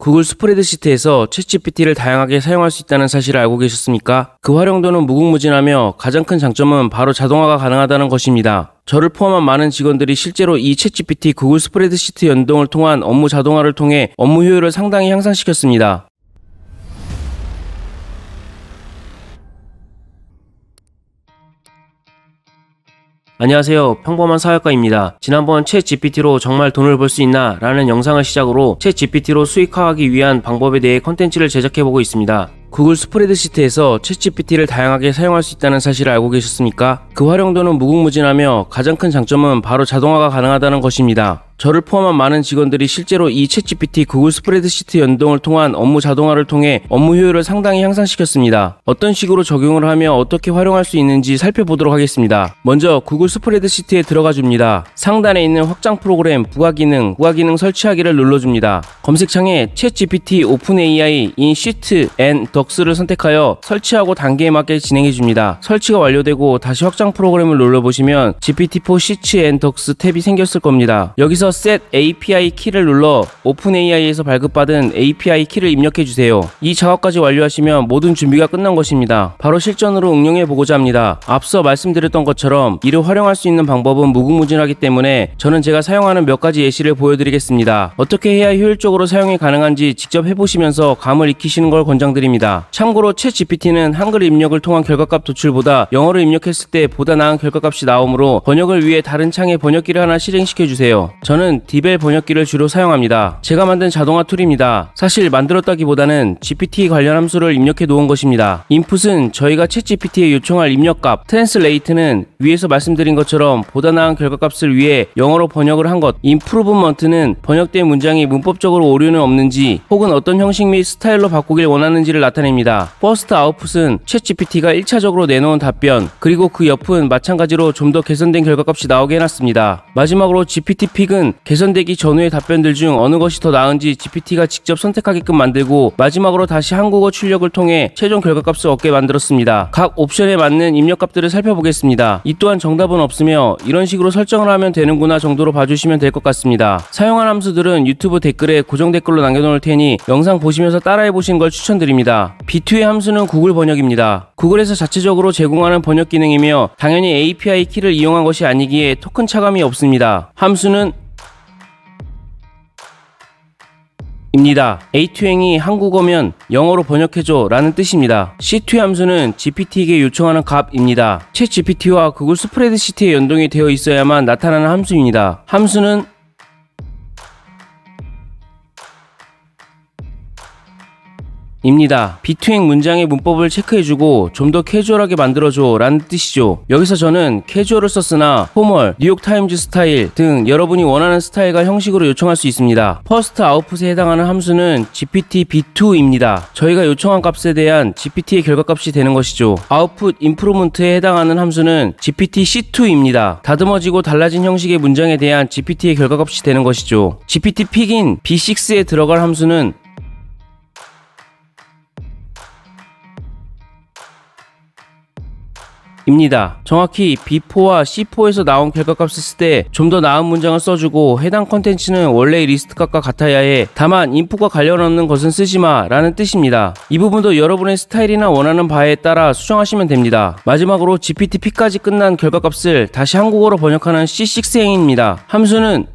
구글 스프레드시트에서 채 g p t 를 다양하게 사용할 수 있다는 사실을 알고 계셨습니까? 그 활용도는 무궁무진하며 가장 큰 장점은 바로 자동화가 가능하다는 것입니다. 저를 포함한 많은 직원들이 실제로 이채 g p t 구글 스프레드시트 연동을 통한 업무 자동화를 통해 업무 효율을 상당히 향상시켰습니다. 안녕하세요. 평범한 사회과입니다. 지난번 채 GPT로 정말 돈을 벌 수 있나? 라는 영상을 시작으로 채 GPT로 수익화하기 위한 방법에 대해 컨텐츠를 제작해보고 있습니다. 구글 스프레드시트에서 챗GPT를 다양하게 사용할 수 있다는 사실을 알고 계셨습니까? 그 활용도는 무궁무진하며 가장 큰 장점은 바로 자동화가 가능하다는 것입니다. 저를 포함한 많은 직원들이 실제로 이 챗GPT 구글 스프레드시트 연동을 통한 업무 자동화를 통해 업무 효율을 상당히 향상시켰습니다. 어떤 식으로 적용을 하며 어떻게 활용할 수 있는지 살펴보도록 하겠습니다. 먼저 구글 스프레드시트에 들어가 줍니다. 상단에 있는 확장 프로그램 부가 기능, 부가 기능 설치하기를 눌러 줍니다. 검색창에 챗GPT 오픈AI 인 시트 앤 덕스를 선택하여 설치하고 단계에 맞게 진행해 줍니다. 설치가 완료되고 다시 확장 프로그램을 눌러 보시면 GPT-4 시트 앤 덕스 탭이 생겼을 겁니다. 여기서 여 set API 키를 눌러 OpenAI에서 발급받은 API 키를 입력해 주세요. 이 작업까지 완료하시면 모든 준비가 끝난 것입니다. 바로 실전으로 응용해 보고자 합니다. 앞서 말씀드렸던 것처럼 이를 활용할 수 있는 방법은 무궁무진하기 때문에 저는 제가 사용하는 몇 가지 예시를 보여드리겠습니다. 어떻게 해야 효율적으로 사용이 가능한지 직접 해보시면서 감을 익히시는 걸 권장드립니다. 참고로 채 GPT는 한글 입력을 통한 결과값 도출보다 영어를 입력했을 때 보다 나은 결과값이 나오므로 번역을 위해 다른 창에 번역기를 하나 실행시켜 주세요. 저는 저는 디벨 번역기를 주로 사용합니다. 제가 만든 자동화 툴입니다. 사실 만들었다기보다는 GPT 관련 함수를 입력해 놓은 것입니다. 인풋은 저희가 챗GPT에 요청할 입력값, 트랜스레이트는 위에서 말씀드린 것처럼 보다 나은 결과값을 위해 영어로 번역을 한 것, 인프루브먼트는 번역된 문장이 문법적으로 오류는 없는지 혹은 어떤 형식 및 스타일로 바꾸길 원하는지를 나타냅니다. 퍼스트 아웃풋은 챗GPT가 1차적으로 내놓은 답변, 그리고 그 옆은 마찬가지로 좀 더 개선된 결과값이 나오게 해놨습니다. 마지막으로 GPT 픽은 는 개선되기 전후의 답변들 중 어느 것이 더 나은지 GPT가 직접 선택하게끔 만들고 마지막으로 다시 한국어 출력을 통해 최종 결과값을 얻게 만들었습니다. 각 옵션에 맞는 입력값들을 살펴보겠습니다. 이 또한 정답은 없으며 이런 식으로 설정을 하면 되는구나 정도로 봐주시면 될 것 같습니다. 사용한 함수들은 유튜브 댓글에 고정 댓글로 남겨놓을 테니 영상 보시면서 따라해보신 걸 추천드립니다. B2의 함수는 구글 번역입니다. 구글에서 자체적으로 제공하는 번역 기능이며 당연히 API 키를 이용한 것이 아니기에 토큰 차감이 없습니다. 함수는 입니다. A2행이 한국어면 영어로 번역해줘 라는 뜻입니다. C2 함수는 GPT에게 요청하는 값입니다. 채 GPT와 구글 스프레드시트에 연동이 되어 있어야만 나타나는 함수입니다. 함수는 입니다. 비트행 문장의 문법을 체크해주고 좀 더 캐주얼하게 만들어줘 라는 뜻이죠. 여기서 저는 캐주얼을 썼으나 포멀, 뉴욕타임즈 스타일 등 여러분이 원하는 스타일과 형식으로 요청할 수 있습니다. 퍼스트 아웃풋에 해당하는 함수는 GPT B2입니다. 저희가 요청한 값에 대한 GPT의 결과값이 되는 것이죠. 아웃풋 인프로먼트에 해당하는 함수는 GPT C2입니다. 다듬어지고 달라진 형식의 문장에 대한 GPT의 결과값이 되는 것이죠. GPT 픽인 B6에 들어갈 함수는 입니다. 정확히 B4와 C4에서 나온 결과값을 쓸 때 좀 더 나은 문장을 써주고 해당 컨텐츠는 원래 리스트값과 같아야 해 다만 인풋과 관련 없는 것은 쓰지마 라는 뜻입니다. 이 부분도 여러분의 스타일이나 원하는 바에 따라 수정하시면 됩니다. 마지막으로 GPT-P까지 끝난 결과값을 다시 한국어로 번역하는 C6행입니다. 함수는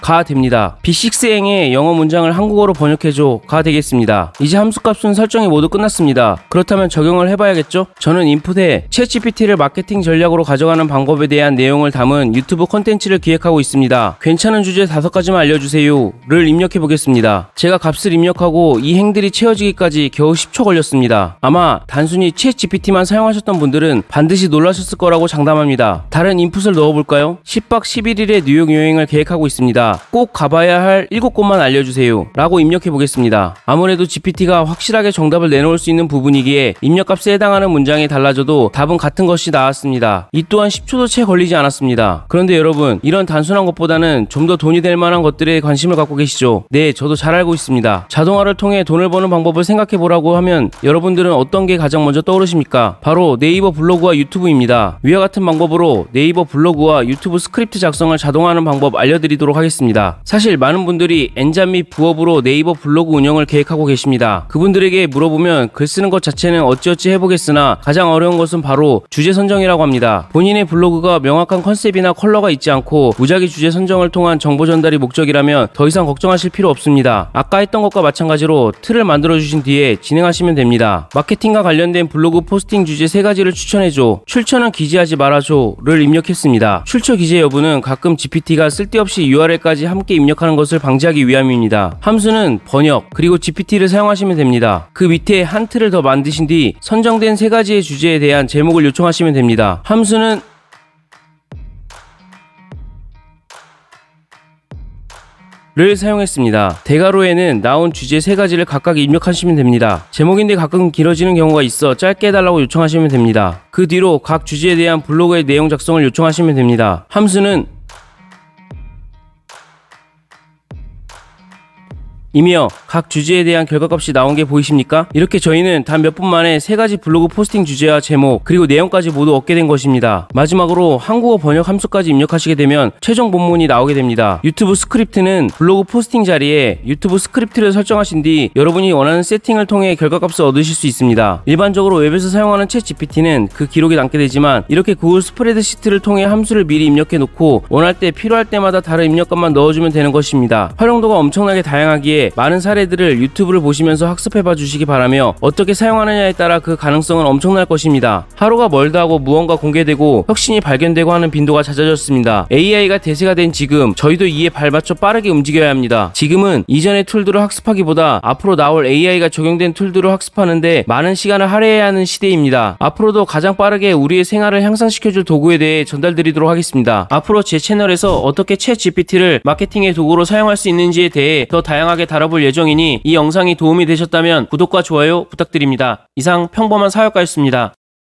가 됩니다. b 6행의 영어 문장을 한국어로 번역해줘 가 되겠습니다. 이제 함수값은 설정이 모두 끝났습니다. 그렇다면 적용을 해봐야겠죠? 저는 인풋에 챗GPT를 마케팅 전략으로 가져가는 방법에 대한 내용을 담은 유튜브 컨텐츠를 기획하고 있습니다. 괜찮은 주제 5가지만 알려주세요 를 입력해보겠습니다. 제가 값을 입력하고 이 행들이 채워지기까지 겨우 10초 걸렸습니다. 아마 단순히 챗GPT만 사용하셨던 분들은 반드시 놀라셨을 거라고 장담합니다. 다른 인풋을 넣어볼까요? 10박 11일의 뉴욕 여행을 계획하고 있습니다. 꼭 가봐야 할 7곳만 알려주세요 라고 입력해 보겠습니다. 아무래도 GPT가 확실하게 정답을 내놓을 수 있는 부분이기에 입력값에 해당하는 문장이 달라져도 답은 같은 것이 나왔습니다. 이 또한 10초도 채 걸리지 않았습니다. 그런데 여러분 이런 단순한 것보다는 좀 더 돈이 될 만한 것들에 관심을 갖고 계시죠? 네 저도 잘 알고 있습니다. 자동화를 통해 돈을 버는 방법을 생각해 보라고 하면 여러분들은 어떤 게 가장 먼저 떠오르십니까? 바로 네이버 블로그와 유튜브입니다. 위와 같은 방법으로 네이버 블로그와 유튜브 스크립트 작성을 자동화하는 방법 알려드리도록 하겠습니다. 있습니다. 사실 많은 분들이 엔잡 및 부업으로 네이버 블로그 운영을 계획하고 계십니다. 그분들에게 물어보면 글 쓰는 것 자체는 어찌어찌 해보겠으나 가장 어려운 것은 바로 주제 선정이라고 합니다. 본인의 블로그가 명확한 컨셉이나 컬러가 있지 않고 무작위 주제 선정을 통한 정보 전달이 목적이라면 더 이상 걱정하실 필요 없습니다. 아까 했던 것과 마찬가지로 틀을 만들어주신 뒤에 진행하시면 됩니다. 마케팅과 관련된 블로그 포스팅 주제 세가지를 추천해줘, 출처는 기재하지 말아줘를 입력했습니다. 출처 기재 여부는 가끔 GPT가 쓸데없이 URL까지 정까지 함께 입력하는 것을 방지하기 위함입니다. 함수는 번역 그리고 GPT를 사용하시면 됩니다. 그 밑에 한 틀을 더 만드신 뒤 선정된 세 가지의 주제에 대한 제목을 요청하시면 됩니다. 함수는 를 사용했습니다. 대괄호에는 나온 주제 세가지를 각각 입력하시면 됩니다. 제목인데 가끔 길어지는 경우가 있어 짧게 해달라고 요청하시면 됩니다. 그 뒤로 각 주제에 대한 블로그의 내용 작성을 요청하시면 됩니다. 함수는 이미요각 주제에 대한 결과값이 나온 게 보이십니까? 이렇게 저희는 단 몇 분 만에 세 가지 블로그 포스팅 주제와 제목 그리고 내용까지 모두 얻게 된 것입니다. 마지막으로 한국어 번역 함수까지 입력하시게 되면 최종 본문이 나오게 됩니다. 유튜브 스크립트는 블로그 포스팅 자리에 유튜브 스크립트를 설정하신 뒤 여러분이 원하는 세팅을 통해 결과값을 얻으실 수 있습니다. 일반적으로 웹에서 사용하는 챗 GPT는 그 기록이 남게 되지만 이렇게 구글 스프레드시트를 통해 함수를 미리 입력해 놓고 원할 때 필요할 때마다 다른 입력값만 넣어주면 되는 것입니다. 활용도가 엄청나게 다양하기에 동시에 많은 사례들을 유튜브를 보시면서 학습해봐 주시기 바라며 어떻게 사용하느냐에 따라 그 가능성은 엄청날 것입니다. 하루가 멀다 하고 무언가 공개되고 혁신이 발견되고 하는 빈도가 잦아졌습니다. AI가 대세가 된 지금 저희도 이에 발맞춰 빠르게 움직여야 합니다. 지금은 이전의 툴들을 학습하기보다 앞으로 나올 AI가 적용된 툴들을 학습하는데 많은 시간을 할애해야 하는 시대입니다. 앞으로도 가장 빠르게 우리의 생활을 향상시켜줄 도구에 대해 전달드리도록 하겠습니다. 앞으로 제 채널에서 어떻게 챗 GPT를 마케팅의 도구로 사용할 수 있는지에 대해 더 다양하게 다뤄볼 예정이니 이 영상이 도움이 되셨다면 구독과 좋아요 부탁드립니다. 이상 평범한 사역가였습니다.